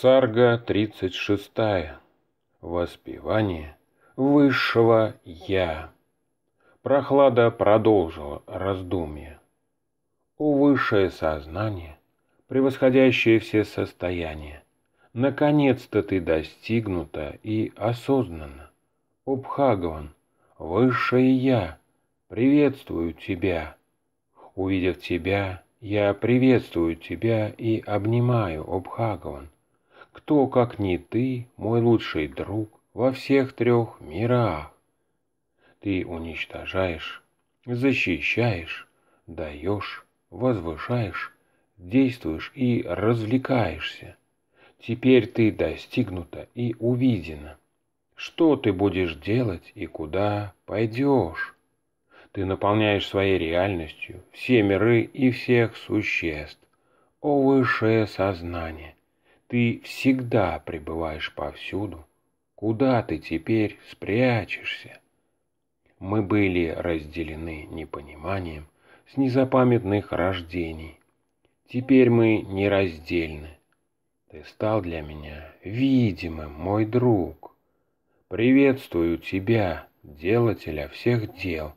Сарга 36. Воспевание высшего «Я». Прохлада продолжила раздумье. О высшее сознание, превосходящее все состояния, наконец-то ты достигнута и осознана. Обхагован. высшее «Я», приветствую тебя. Увидев тебя, я приветствую тебя и обнимаю, Обхагован. Кто, как не ты, мой лучший друг во всех трех мирах? Ты уничтожаешь, защищаешь, даешь, возвышаешь, действуешь и развлекаешься. Теперь ты достигнута и увидена. Что ты будешь делать и куда пойдешь? Ты наполняешь своей реальностью все миры и всех существ. О высшее сознание! Ты всегда пребываешь повсюду. Куда ты теперь спрячешься? Мы были разделены непониманием с незапамятных рождений. Теперь мы нераздельны. Ты стал для меня видимым, мой друг. Приветствую тебя, делателя всех дел,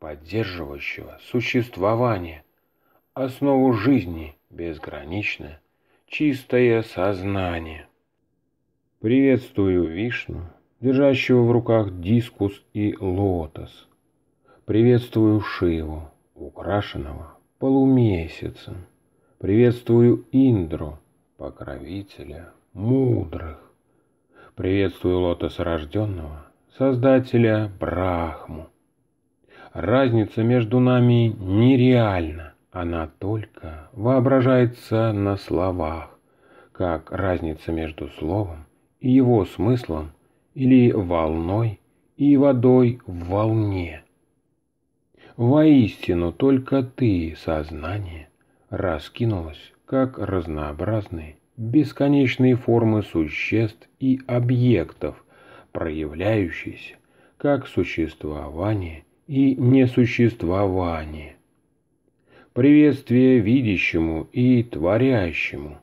поддерживающего существование, основу жизни безграничное чистое сознание. Приветствую Вишну, держащего в руках дискус и лотос. Приветствую Шиву, украшенного полумесяцем. Приветствую Индру, покровителя мудрых. Приветствую лотос рожденного, создателя Брахму. Разница между нами нереальна. Она только воображается на словах, как разница между словом и его смыслом или волной и водой в волне. Воистину только ты, сознание, раскинулось, как разнообразные, бесконечные формы существ и объектов, проявляющиеся как существование и несуществование. Приветствие видящему и творящему.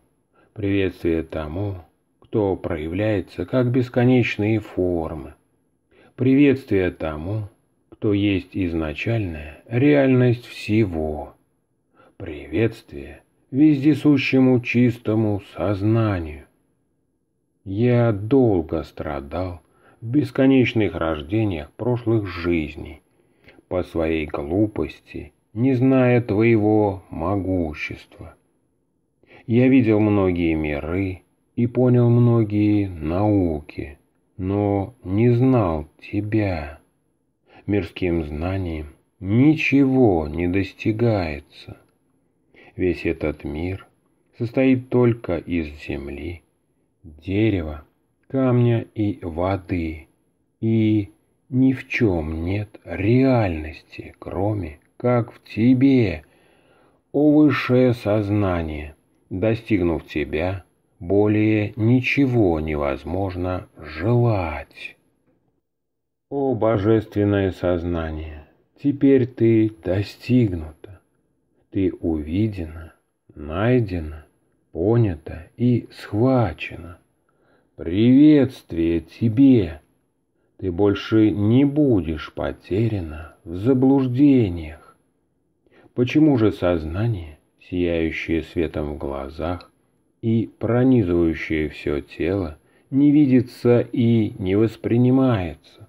Приветствие тому, кто проявляется как бесконечные формы. Приветствие тому, кто есть изначальная реальность всего. Приветствие вездесущему чистому сознанию. Я долго страдал в бесконечных рождениях прошлых жизней по своей глупости не зная твоего могущества. Я видел многие миры и понял многие науки, но не знал тебя. Мирским знанием ничего не достигается. Весь этот мир состоит только из земли, дерева, камня и воды, и ни в чем нет реальности, кроме как в тебе, о высшее сознание, достигнув тебя, более ничего невозможно желать. О божественное сознание, теперь ты достигнута, ты увидена, найдена, понята и схвачена. Приветствие тебе! Ты больше не будешь потеряна в заблуждениях. Почему же сознание, сияющее светом в глазах и пронизывающее все тело, не видится и не воспринимается?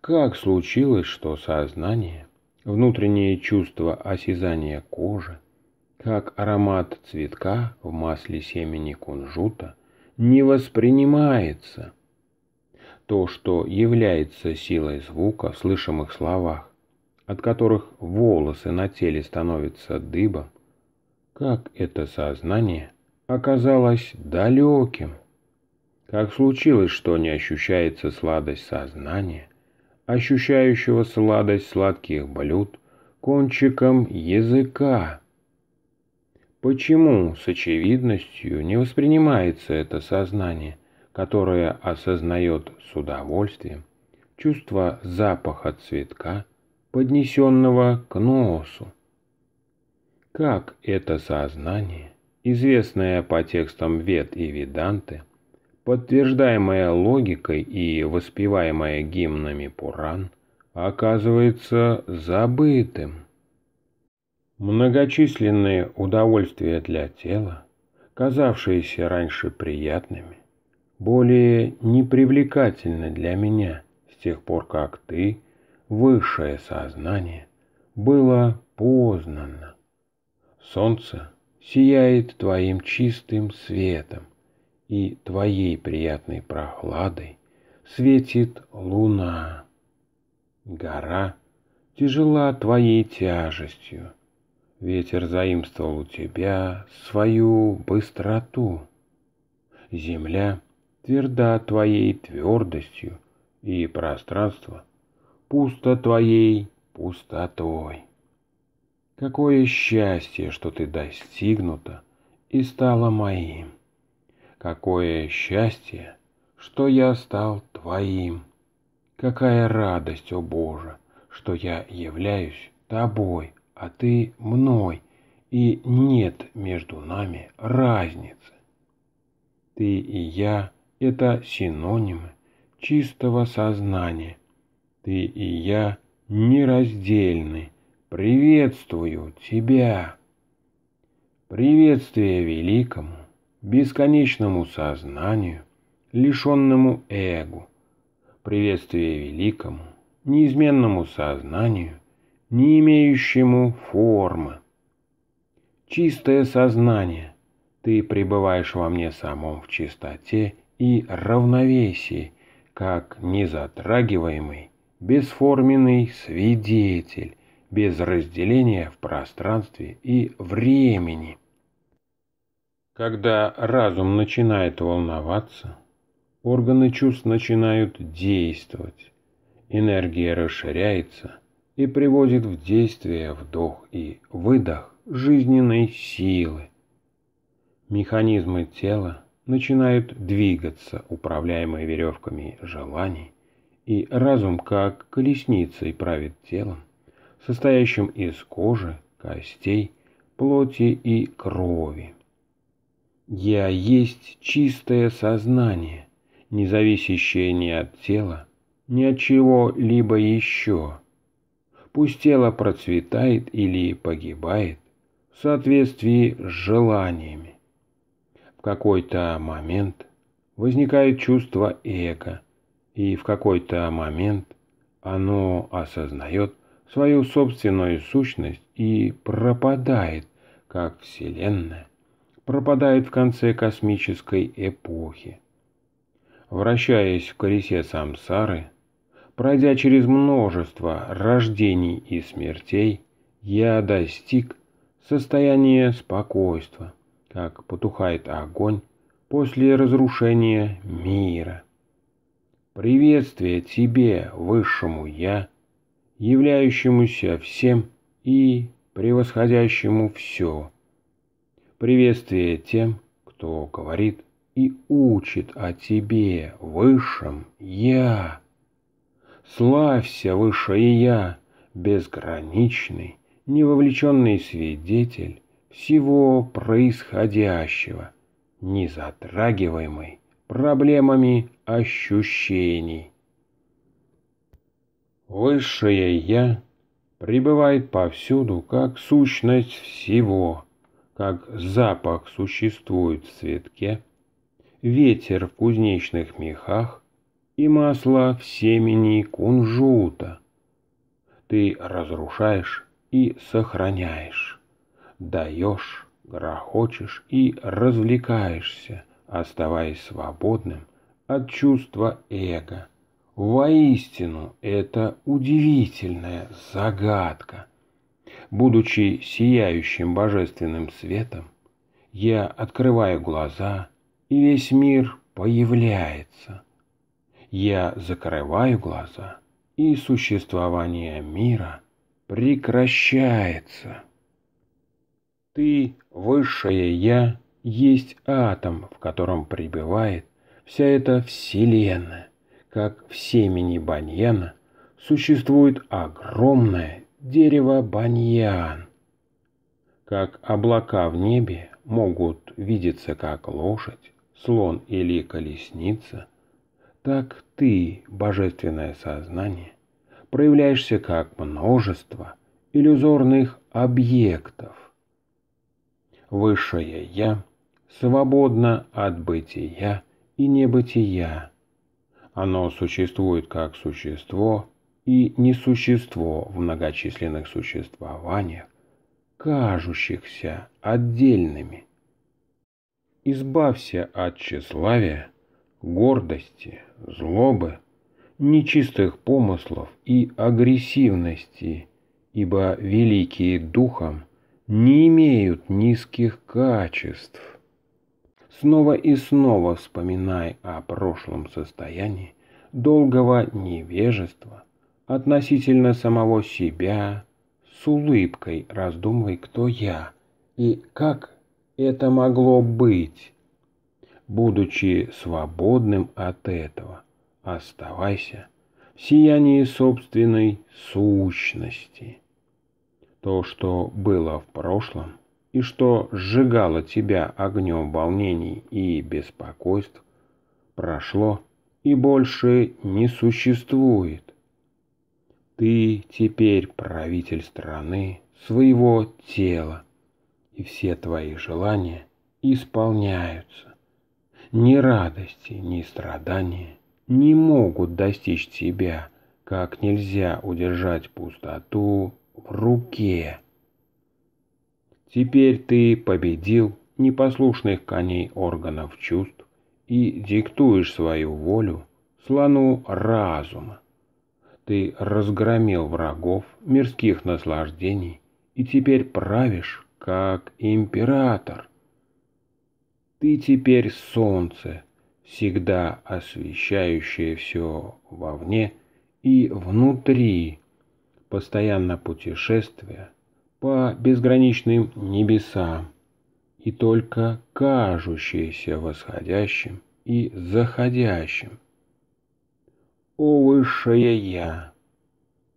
Как случилось, что сознание, внутреннее чувство осязания кожи, как аромат цветка в масле семени кунжута, не воспринимается? То, что является силой звука в слышимых словах, от которых волосы на теле становятся дыбом, как это сознание оказалось далеким. Как случилось, что не ощущается сладость сознания, ощущающего сладость сладких блюд кончиком языка. Почему с очевидностью не воспринимается это сознание, которое осознает с удовольствием чувство запаха цветка – поднесенного к носу. Как это сознание, известное по текстам Вет и Веданты, подтверждаемое логикой и воспеваемое гимнами Пуран, оказывается забытым. Многочисленные удовольствия для тела, казавшиеся раньше приятными, более непривлекательны для меня с тех пор, как ты высшее сознание было познано. Солнце сияет твоим чистым светом, и твоей приятной прохладой светит луна. Гора тяжела твоей тяжестью, ветер заимствовал у тебя свою быстроту. Земля тверда твоей твердостью, и пространство — пусто твоей пустотой. Какое счастье, что ты достигнута и стала моим. Какое счастье, что я стал твоим. Какая радость, о Боже, что я являюсь тобой, а ты мной, и нет между нами разницы. Ты и я — это синонимы чистого сознания — ты и я нераздельны. Приветствую тебя! Приветствие великому, бесконечному сознанию, лишенному эго. Приветствие великому, неизменному сознанию, не имеющему формы. Чистое сознание, ты пребываешь во мне самом в чистоте и равновесии, как незатрагиваемый бесформенный свидетель, без разделения в пространстве и времени. Когда разум начинает волноваться, органы чувств начинают действовать, энергия расширяется и приводит в действие вдох и выдох жизненной силы. Механизмы тела начинают двигаться, управляемые веревками желаний, и разум как колесницей правит телом, состоящим из кожи, костей, плоти и крови. Я есть чистое сознание, не зависящее ни от тела, ни от чего-либо еще. Пусть тело процветает или погибает в соответствии с желаниями. В какой-то момент возникает чувство эго – и в какой-то момент оно осознает свою собственную сущность и пропадает, как Вселенная, пропадает в конце космической эпохи. Вращаясь в колесе самсары, пройдя через множество рождений и смертей, я достиг состояния спокойства, как потухает огонь после разрушения мира. Приветствие тебе, высшему Я, являющемуся всем и превосходящему все. Приветствие тем, кто говорит и учит о тебе, высшем Я. Славься, высшее Я, безграничный, невовлеченный свидетель всего происходящего, не затрагиваемый проблемами ощущений. Высшее «Я» пребывает повсюду как сущность всего, как запах существует в цветке, ветер в кузнечных мехах и масло в семени кунжута. Ты разрушаешь и сохраняешь, даешь, грохочешь и развлекаешься, оставаясь свободным – от чувства эго. Воистину, это удивительная загадка. Будучи сияющим божественным светом, я открываю глаза, и весь мир появляется. Я закрываю глаза, и существование мира прекращается. Ты, высшее Я, есть атом, в котором пребывает вся эта вселенная, как в семени баньяна, существует огромное дерево баньян. Как облака в небе могут видеться как лошадь, слон или колесница, так ты, божественное сознание, проявляешься как множество иллюзорных объектов. Высшее «Я» свободно от бытия и небытия. Оно существует как существо и несущество в многочисленных существованиях, кажущихся отдельными. Избавься от тщеславия, гордости, злобы, нечистых помыслов и агрессивности, ибо великие духом не имеют низких качеств снова и снова вспоминай о прошлом состоянии долгого невежества относительно самого себя, с улыбкой раздумывай, кто я и как это могло быть. Будучи свободным от этого, оставайся в сиянии собственной сущности. То, что было в прошлом – и что сжигало тебя огнем волнений и беспокойств, прошло и больше не существует. Ты теперь правитель страны, своего тела, и все твои желания исполняются. Ни радости, ни страдания не могут достичь тебя, как нельзя удержать пустоту в руке. Теперь ты победил непослушных коней органов чувств и диктуешь свою волю слону разума. Ты разгромил врагов мирских наслаждений и теперь правишь как император. Ты теперь солнце, всегда освещающее все вовне и внутри, постоянно путешествия по безграничным небесам, и только кажущиеся восходящим и заходящим. О Высшее Я!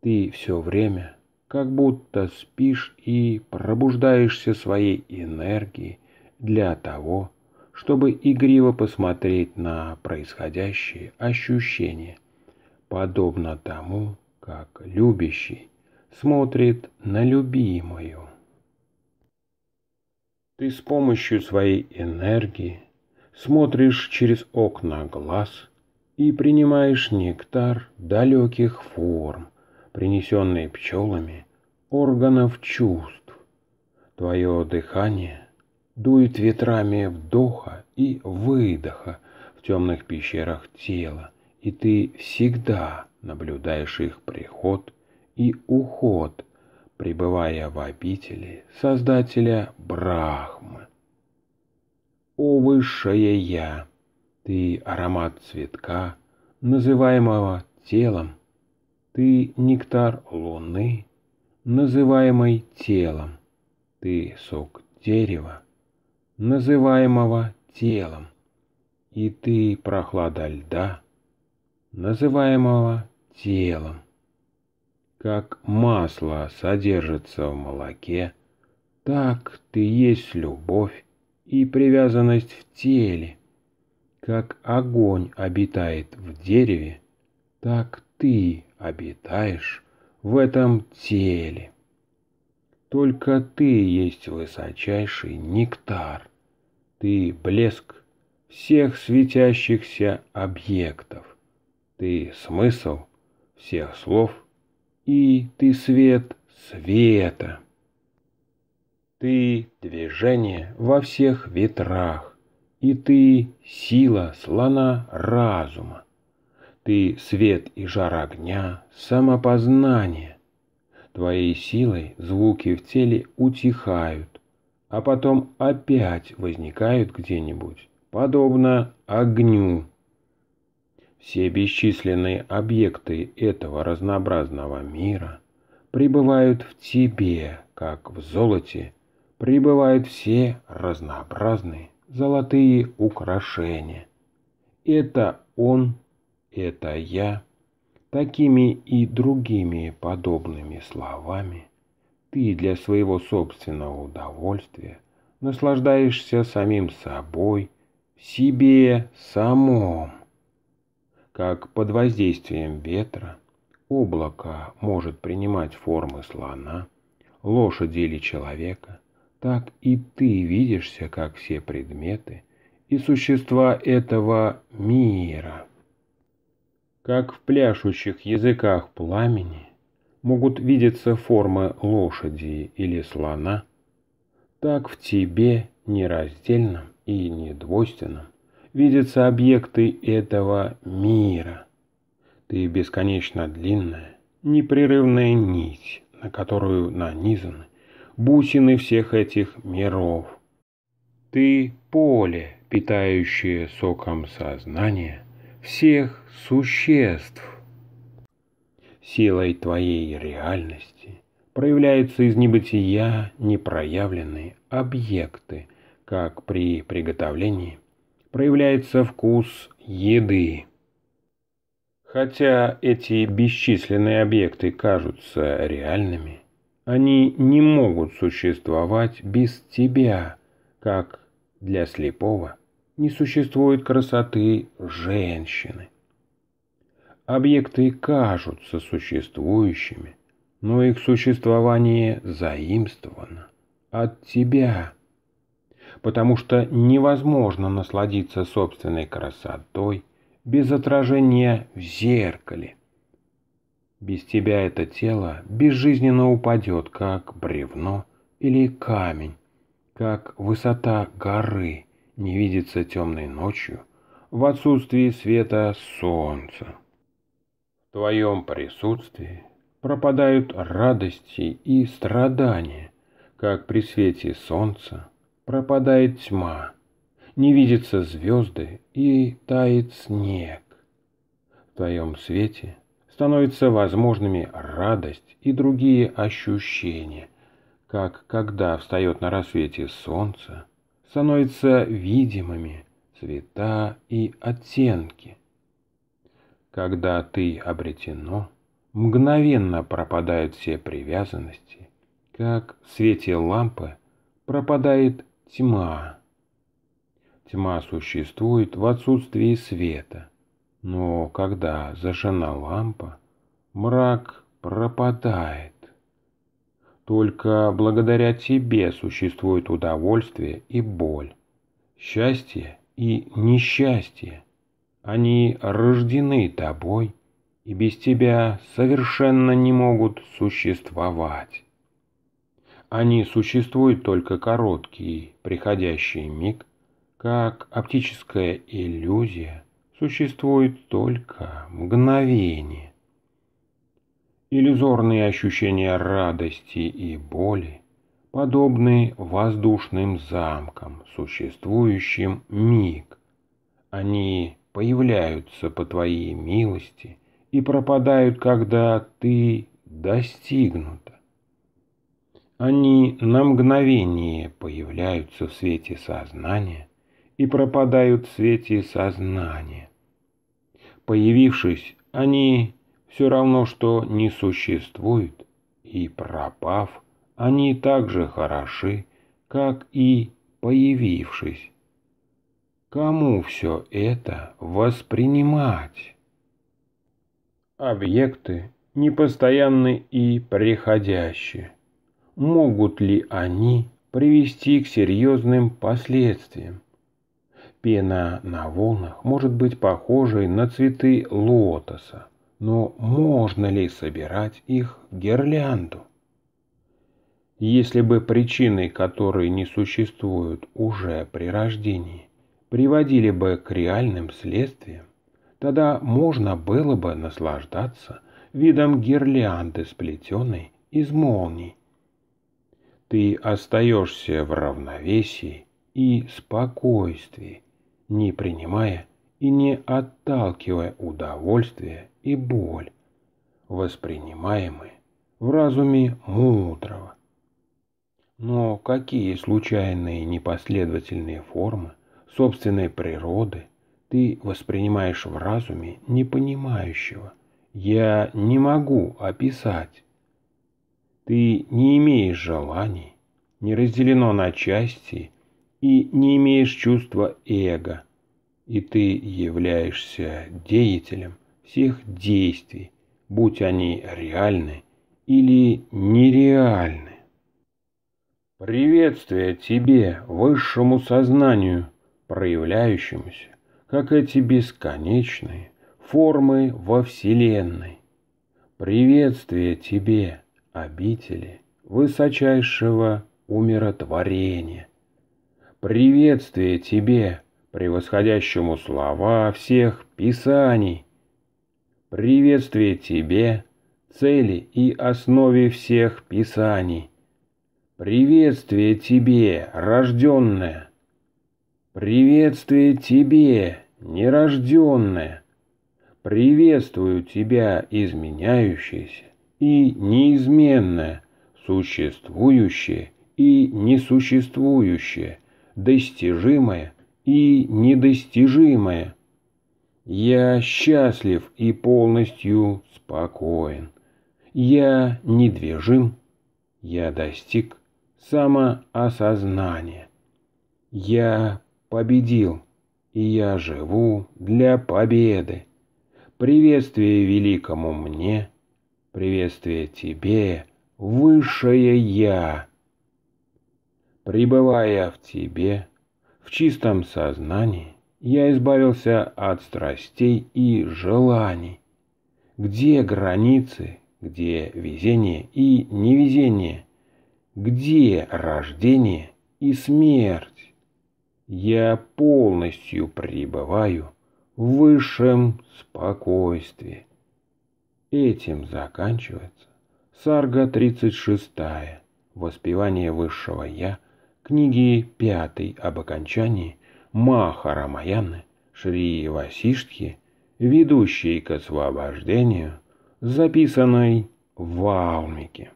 Ты все время как будто спишь и пробуждаешься своей энергией для того, чтобы игриво посмотреть на происходящие ощущения, подобно тому, как любящий смотрит на любимую. Ты с помощью своей энергии смотришь через окна глаз и принимаешь нектар далеких форм, принесенный пчелами органов чувств. Твое дыхание дует ветрами вдоха и выдоха в темных пещерах тела, и ты всегда наблюдаешь их приход и уход, пребывая в обители Создателя Брахмы. О Высшее Я! Ты аромат цветка, называемого телом, ты нектар луны, называемый телом, ты сок дерева, называемого телом, и ты прохлада льда, называемого телом. Как масло содержится в молоке, так ты есть любовь и привязанность в теле. Как огонь обитает в дереве, так ты обитаешь в этом теле. Только ты есть высочайший нектар, ты блеск всех светящихся объектов, ты смысл всех слов – и ты свет света. Ты движение во всех ветрах, и ты сила слона разума. Ты свет и жар огня, самопознание. Твоей силой звуки в теле утихают, а потом опять возникают где-нибудь, подобно огню все бесчисленные объекты этого разнообразного мира пребывают в тебе, как в золоте, пребывают все разнообразные золотые украшения. Это он, это я. Такими и другими подобными словами ты для своего собственного удовольствия наслаждаешься самим собой, себе самом как под воздействием ветра облако может принимать формы слона, лошади или человека, так и ты видишься, как все предметы и существа этого мира. Как в пляшущих языках пламени могут видеться формы лошади или слона, так в тебе нераздельном и недвойственном видятся объекты этого мира. Ты бесконечно длинная, непрерывная нить, на которую нанизаны бусины всех этих миров. Ты поле, питающее соком сознания всех существ. Силой твоей реальности проявляются из небытия непроявленные объекты, как при приготовлении – проявляется вкус еды. Хотя эти бесчисленные объекты кажутся реальными, они не могут существовать без тебя, как для слепого не существует красоты женщины. Объекты кажутся существующими, но их существование заимствовано от тебя – потому что невозможно насладиться собственной красотой без отражения в зеркале. Без тебя это тело безжизненно упадет, как бревно или камень, как высота горы не видится темной ночью в отсутствии света солнца. В твоем присутствии пропадают радости и страдания, как при свете солнца пропадает тьма, не видятся звезды и тает снег. В твоем свете становятся возможными радость и другие ощущения, как когда встает на рассвете солнце, становятся видимыми цвета и оттенки. Когда ты обретено, мгновенно пропадают все привязанности, как в свете лампы пропадает Тьма. Тьма существует в отсутствии света. Но когда зажжена лампа, мрак пропадает. Только благодаря тебе существует удовольствие и боль, счастье и несчастье. Они рождены тобой и без тебя совершенно не могут существовать. Они существуют только короткий, приходящий миг, как оптическая иллюзия существует только мгновение. Иллюзорные ощущения радости и боли подобны воздушным замкам, существующим миг. Они появляются по твоей милости и пропадают, когда ты достигнута. Они на мгновение появляются в свете сознания и пропадают в свете сознания. Появившись, они все равно, что не существуют, и пропав, они так же хороши, как и появившись. Кому все это воспринимать? Объекты непостоянны и приходящие могут ли они привести к серьезным последствиям. Пена на волнах может быть похожей на цветы лотоса, но можно ли собирать их в гирлянду? Если бы причины, которые не существуют уже при рождении, приводили бы к реальным следствиям, тогда можно было бы наслаждаться видом гирлянды, сплетенной из молний, ты остаешься в равновесии и спокойствии, не принимая и не отталкивая удовольствие и боль, воспринимаемые в разуме мудрого. Но какие случайные непоследовательные формы собственной природы ты воспринимаешь в разуме непонимающего? Я не могу описать. Ты не имеешь желаний, не разделено на части и не имеешь чувства эго, и ты являешься деятелем всех действий, будь они реальны или нереальны. Приветствие тебе, высшему сознанию, проявляющемуся, как эти бесконечные формы во Вселенной. Приветствие тебе, обители высочайшего умиротворения. Приветствие тебе, превосходящему слова всех писаний. Приветствие тебе, цели и основе всех писаний. Приветствие тебе, рожденное. Приветствие тебе, нерожденное. Приветствую тебя, изменяющееся и неизменное, существующее и несуществующее, достижимое и недостижимое. Я счастлив и полностью спокоен. Я недвижим. Я достиг самоосознания. Я победил, и я живу для победы. Приветствие великому мне – Приветствие тебе, Высшее Я! Пребывая в тебе, в чистом сознании, я избавился от страстей и желаний. Где границы, где везение и невезение? Где рождение и смерть? Я полностью пребываю в высшем спокойствии. Этим заканчивается Сарга 36, Воспевание Высшего Я, книги 5 об окончании Маха Рамаяны, Шри Васиштхи, ведущей к освобождению, записанной в Валмике.